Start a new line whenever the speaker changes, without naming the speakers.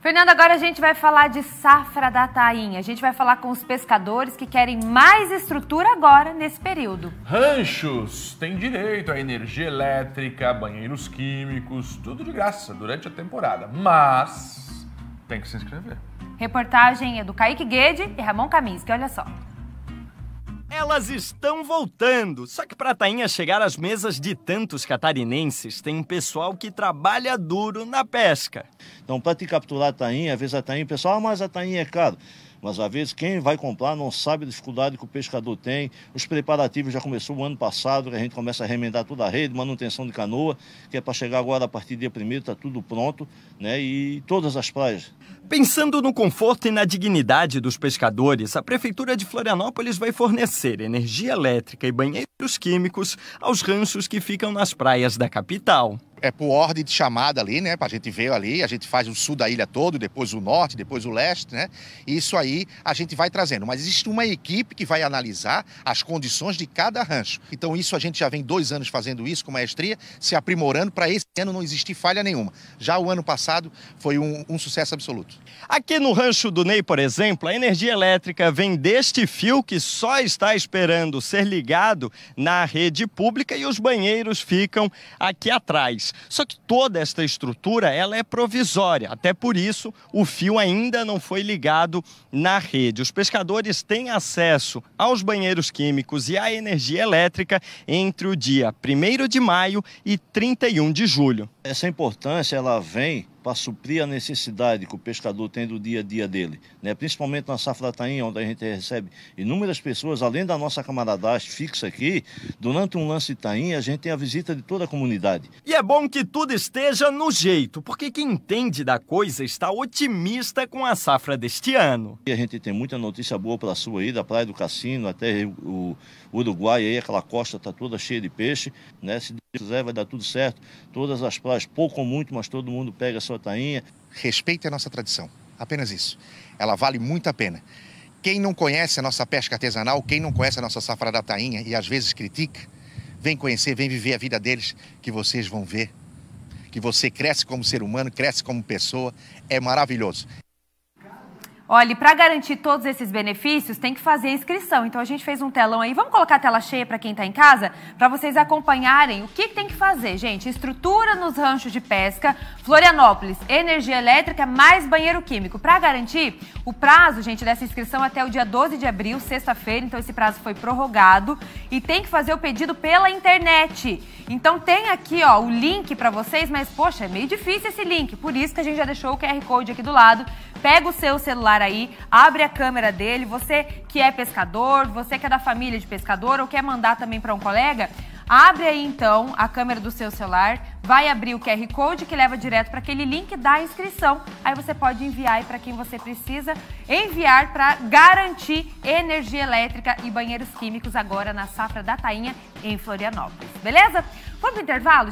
Fernando, agora a gente vai falar de safra da tainha. A gente vai falar com os pescadores que querem mais estrutura agora nesse período.
Ranchos têm direito a energia elétrica, banheiros químicos, tudo de graça durante a temporada, mas tem que se inscrever.
Reportagem é do Kaique Guede e Ramon Kaminski, olha só.
Elas estão voltando. Só que para a tainha chegar às mesas de tantos catarinenses, tem um pessoal que trabalha duro na pesca.
Então, para te capturar a tainha, às vezes a tainha, o pessoal, ah, mas a tainha é caro. Mas às vezes quem vai comprar não sabe a dificuldade que o pescador tem. Os preparativos já começou o ano passado, que a gente começa a remendar toda a rede, manutenção de canoa, que é para chegar agora a partir do dia primeiro, está tudo pronto, né? E
todas as praias. Pensando no conforto e na dignidade dos pescadores, a Prefeitura de Florianópolis vai fornecer energia elétrica e banheiros químicos aos ranchos
que ficam nas praias da capital é por ordem de chamada ali, né? A gente veio ali, a gente faz o sul da ilha todo, depois o norte, depois o leste, né? E isso aí a gente vai trazendo. Mas existe uma equipe que vai analisar as condições de cada rancho. Então isso a gente já vem dois anos fazendo isso com maestria, se aprimorando para esse ano não existir falha nenhuma. Já o ano passado foi um, um sucesso absoluto.
Aqui no Rancho do Ney, por exemplo, a energia elétrica vem deste fio que só está esperando ser ligado na rede pública e os banheiros ficam aqui atrás. Só que toda esta estrutura ela é provisória, até por isso o fio ainda não foi ligado na rede. Os pescadores têm acesso aos banheiros químicos e à energia elétrica entre o dia 1 de maio e 31 de julho. Essa importância ela vem para suprir a
necessidade que o pescador tem do dia a dia dele, né? principalmente na safra da tainha, onde a gente recebe inúmeras pessoas, além da nossa camaradagem fixa aqui, durante um lance de tainha a gente tem a visita de toda a comunidade. E é bom que tudo esteja no jeito, porque quem entende da coisa está otimista com a safra deste ano. E a gente tem muita notícia boa para a sua aí, da Praia do Cassino até o Uruguai, aí aquela costa está toda cheia de peixe,
né? Se José vai dar tudo certo. Todas as praias, pouco ou muito, mas todo mundo pega a sua tainha. Respeite a nossa tradição, apenas isso. Ela vale muito a pena. Quem não conhece a nossa pesca artesanal, quem não conhece a nossa safra da tainha e às vezes critica, vem conhecer, vem viver a vida deles, que vocês vão ver que você cresce como ser humano, cresce como pessoa. É maravilhoso.
Olha, para garantir todos esses benefícios, tem que fazer a inscrição. Então a gente fez um telão aí. Vamos colocar a tela cheia para quem está em casa, para vocês acompanharem o que, que, tem que fazer, gente. Estrutura nos ranchos de pesca, Florianópolis, energia elétrica, mais banheiro químico. Para garantir o prazo, gente, dessa inscrição até o dia 12 de abril, sexta-feira. Então esse prazo foi prorrogado e tem que fazer o pedido pela internet. Então tem aqui ó, o link para vocês, mas poxa, é meio difícil esse link, por isso que a gente já deixou o QR Code aqui do lado. Pega o seu celular aí, abre a câmera dele, você que é pescador, você que é da família de pescador ou quer mandar também para um colega, abre aí então a câmera do seu celular vai abrir o QR Code que leva direto para aquele link da inscrição. Aí você pode enviar para quem você precisa enviar para garantir energia elétrica e banheiros químicos agora na safra da Tainha em Florianópolis. Beleza? Vamos pro intervalo?